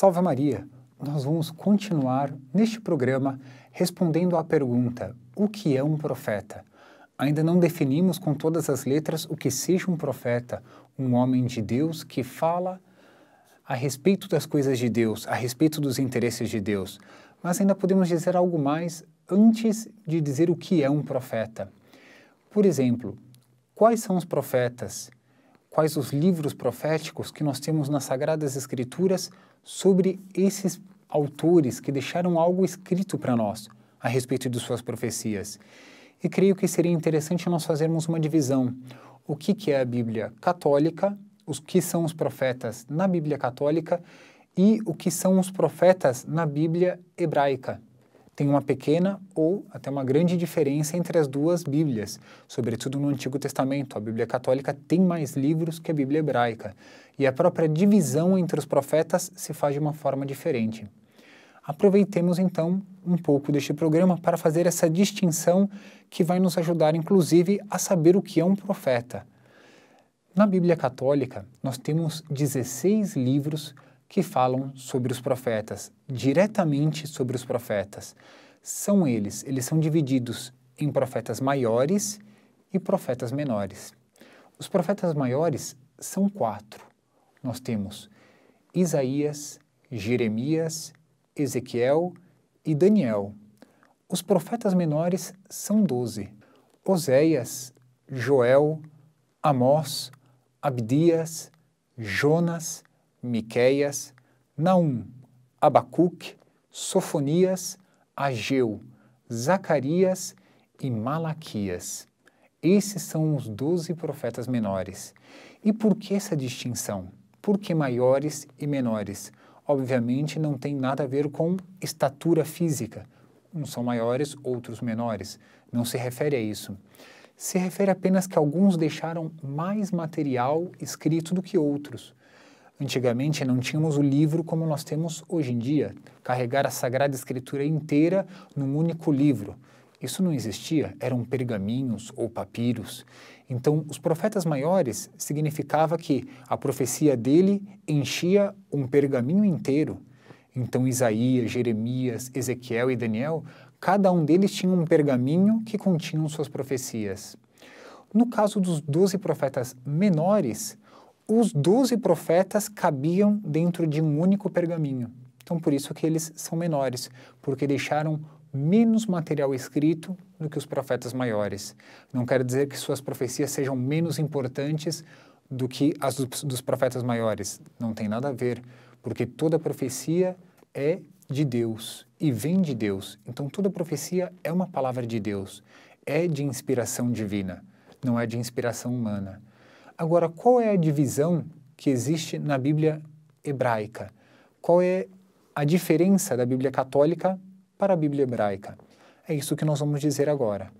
Salve Maria! Nós vamos continuar neste programa respondendo à pergunta: o que é um profeta? Ainda não definimos com todas as letras o que seja um profeta, um homem de Deus que fala a respeito das coisas de Deus, a respeito dos interesses de Deus. Mas ainda podemos dizer algo mais antes de dizer o que é um profeta. Por exemplo, quais são os profetas? quais os livros proféticos que nós temos nas Sagradas Escrituras sobre esses autores que deixaram algo escrito para nós a respeito de suas profecias. E creio que seria interessante nós fazermos uma divisão. O que, que é a Bíblia católica, os que são os profetas na Bíblia católica e o que são os profetas na Bíblia hebraica tem uma pequena ou até uma grande diferença entre as duas Bíblias, sobretudo no Antigo Testamento. A Bíblia Católica tem mais livros que a Bíblia Hebraica, e a própria divisão entre os profetas se faz de uma forma diferente. Aproveitemos então um pouco deste programa para fazer essa distinção que vai nos ajudar, inclusive, a saber o que é um profeta. Na Bíblia Católica, nós temos 16 livros que falam sobre os profetas, diretamente sobre os profetas. São eles, eles são divididos em profetas maiores e profetas menores. Os profetas maiores são quatro. Nós temos Isaías, Jeremias, Ezequiel e Daniel. Os profetas menores são doze: Oséias, Joel, Amós, Abdias, Jonas, Miqueias, Naum, Abacuque, Sofonias, Ageu, Zacarias e Malaquias. Esses são os doze profetas menores. E por que essa distinção? Por que maiores e menores? Obviamente não tem nada a ver com estatura física. Uns são maiores, outros menores. Não se refere a isso. Se refere apenas que alguns deixaram mais material escrito do que outros. Antigamente não tínhamos o livro como nós temos hoje em dia, carregar a Sagrada Escritura inteira num único livro. Isso não existia, eram pergaminhos ou papiros. Então, os profetas maiores significava que a profecia dele enchia um pergaminho inteiro. Então, Isaías, Jeremias, Ezequiel e Daniel, cada um deles tinha um pergaminho que continha suas profecias. No caso dos doze profetas menores, os doze profetas cabiam dentro de um único pergaminho. Então, por isso que eles são menores, porque deixaram menos material escrito do que os profetas maiores. Não quer dizer que suas profecias sejam menos importantes do que as dos profetas maiores. Não tem nada a ver, porque toda profecia é de Deus e vem de Deus. Então, toda profecia é uma palavra de Deus, é de inspiração divina, não é de inspiração humana. Agora, qual é a divisão que existe na Bíblia hebraica? Qual é a diferença da Bíblia católica para a Bíblia hebraica? É isso que nós vamos dizer agora.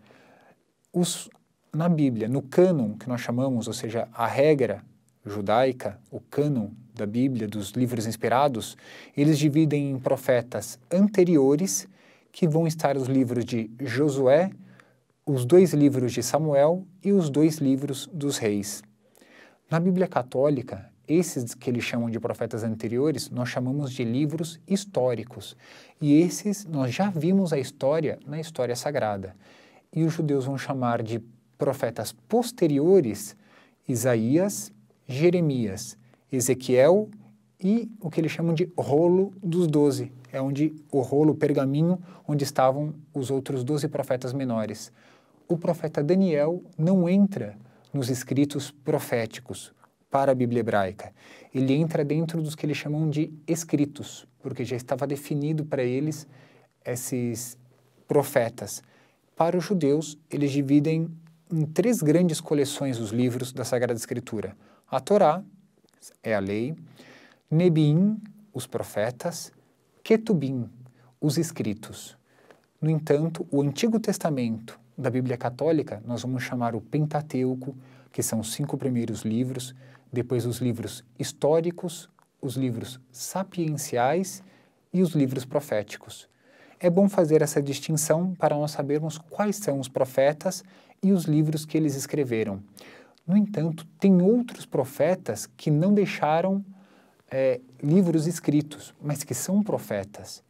Os, na Bíblia, no cânon que nós chamamos, ou seja, a regra judaica, o cânon da Bíblia, dos livros inspirados, eles dividem em profetas anteriores, que vão estar os livros de Josué, os dois livros de Samuel e os dois livros dos reis. Na Bíblia Católica, esses que eles chamam de profetas anteriores, nós chamamos de livros históricos. E esses nós já vimos a história na história sagrada. E os judeus vão chamar de profetas posteriores Isaías, Jeremias, Ezequiel e o que eles chamam de rolo dos doze. É onde o rolo, o pergaminho, onde estavam os outros doze profetas menores. O profeta Daniel não entra nos escritos proféticos para a Bíblia hebraica. Ele entra dentro dos que eles chamam de escritos, porque já estava definido para eles esses profetas. Para os judeus, eles dividem em três grandes coleções os livros da Sagrada Escritura: a Torá, é a lei, Nebiim, os profetas, Ketubim, os escritos. No entanto, o Antigo Testamento da Bíblia Católica, nós vamos chamar o Pentateuco, que são os cinco primeiros livros, depois os livros históricos, os livros sapienciais e os livros proféticos. É bom fazer essa distinção para nós sabermos quais são os profetas e os livros que eles escreveram. No entanto, tem outros profetas que não deixaram é, livros escritos, mas que são profetas.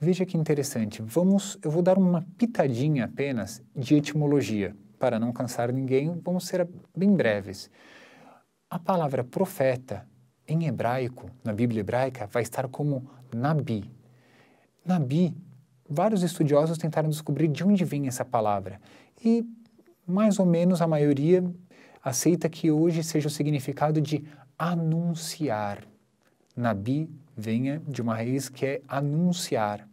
Veja que interessante. Vamos, eu vou dar uma pitadinha apenas de etimologia, para não cansar ninguém, vamos ser bem breves. A palavra profeta em hebraico, na Bíblia hebraica, vai estar como nabi. Nabi, vários estudiosos tentaram descobrir de onde vem essa palavra. E mais ou menos a maioria aceita que hoje seja o significado de anunciar. Nabi venha de uma raiz que é anunciar.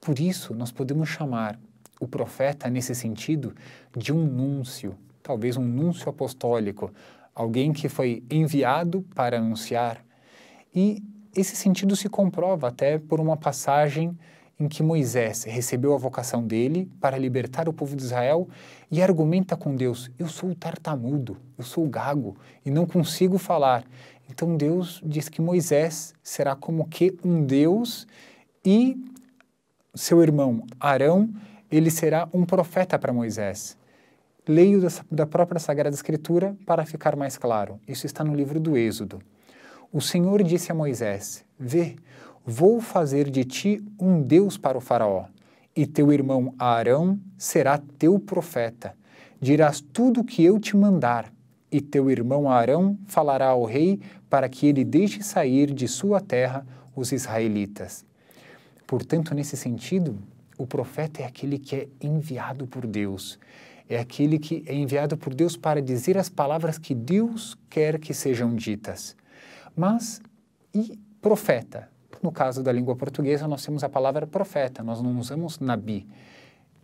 Por isso, nós podemos chamar o profeta, nesse sentido, de um núncio, talvez um núncio apostólico, alguém que foi enviado para anunciar. E esse sentido se comprova até por uma passagem em que Moisés recebeu a vocação dele para libertar o povo de Israel e argumenta com Deus: Eu sou tartamudo, eu sou gago e não consigo falar. Então Deus diz que Moisés será como que um Deus e seu irmão Arão, ele será um profeta para Moisés. Leio da própria Sagrada Escritura para ficar mais claro. Isso está no livro do Êxodo. O Senhor disse a Moisés: Vê, vou fazer de ti um Deus para o Faraó, e teu irmão Arão será teu profeta. Dirás tudo o que eu te mandar, e teu irmão Arão falará ao rei para que ele deixe sair de sua terra os israelitas. Portanto, nesse sentido, o profeta é aquele que é enviado por Deus. É aquele que é enviado por Deus para dizer as palavras que Deus quer que sejam ditas. Mas, e profeta? No caso da língua portuguesa, nós temos a palavra profeta, nós não usamos nabi.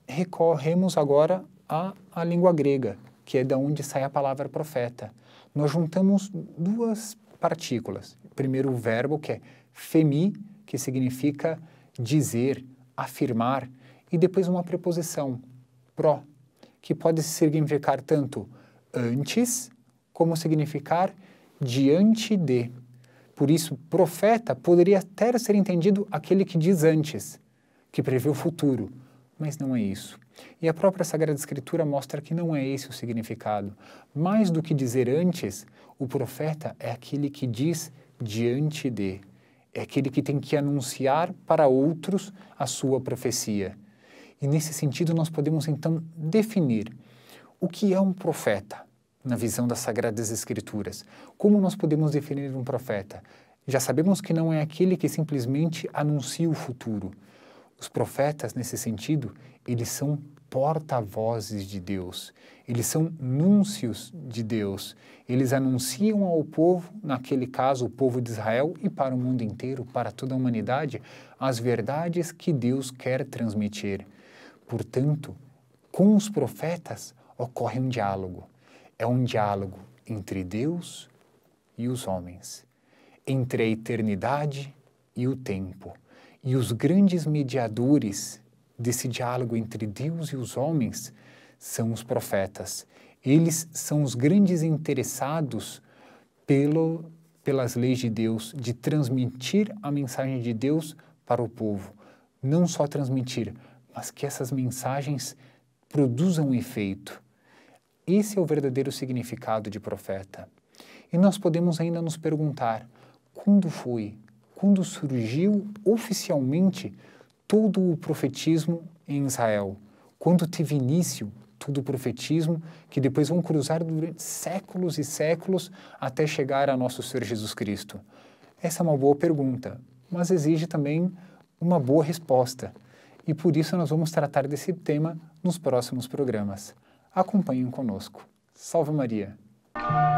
Recorremos agora à, à língua grega, que é da onde sai a palavra profeta. Nós juntamos duas partículas. Primeiro, o verbo, que é femi, que significa dizer, afirmar e depois uma preposição, pró, que pode significar tanto antes como significar diante de. Por isso, profeta poderia até ser entendido aquele que diz antes, que prevê o futuro, mas não é isso. E a própria Sagrada Escritura mostra que não é esse o significado. Mais do que dizer antes, o profeta é aquele que diz diante de é aquele que tem que anunciar para outros a sua profecia. E nesse sentido, nós podemos então definir o que é um profeta na visão das Sagradas Escrituras. Como nós podemos definir um profeta? Já sabemos que não é aquele que simplesmente anuncia o futuro, os profetas, nesse sentido, eles são porta-vozes de Deus, eles são núncios de Deus, eles anunciam ao povo, naquele caso o povo de Israel e para o mundo inteiro, para toda a humanidade, as verdades que Deus quer transmitir. Portanto, com os profetas ocorre um diálogo. É um diálogo entre Deus e os homens, entre a eternidade e o tempo e os grandes mediadores desse diálogo entre Deus e os homens são os profetas. Eles são os grandes interessados pelo, pelas leis de Deus, de transmitir a mensagem de Deus para o povo. Não só transmitir, mas que essas mensagens produzam efeito. Esse é o verdadeiro significado de profeta. E nós podemos ainda nos perguntar: quando foi quando surgiu oficialmente todo o profetismo em Israel, quando teve início todo o profetismo que depois vão cruzar durante séculos e séculos até chegar a nosso Senhor Jesus Cristo. Essa é uma boa pergunta, mas exige também uma boa resposta. E por isso nós vamos tratar desse tema nos próximos programas. Acompanhem conosco. Salve Maria!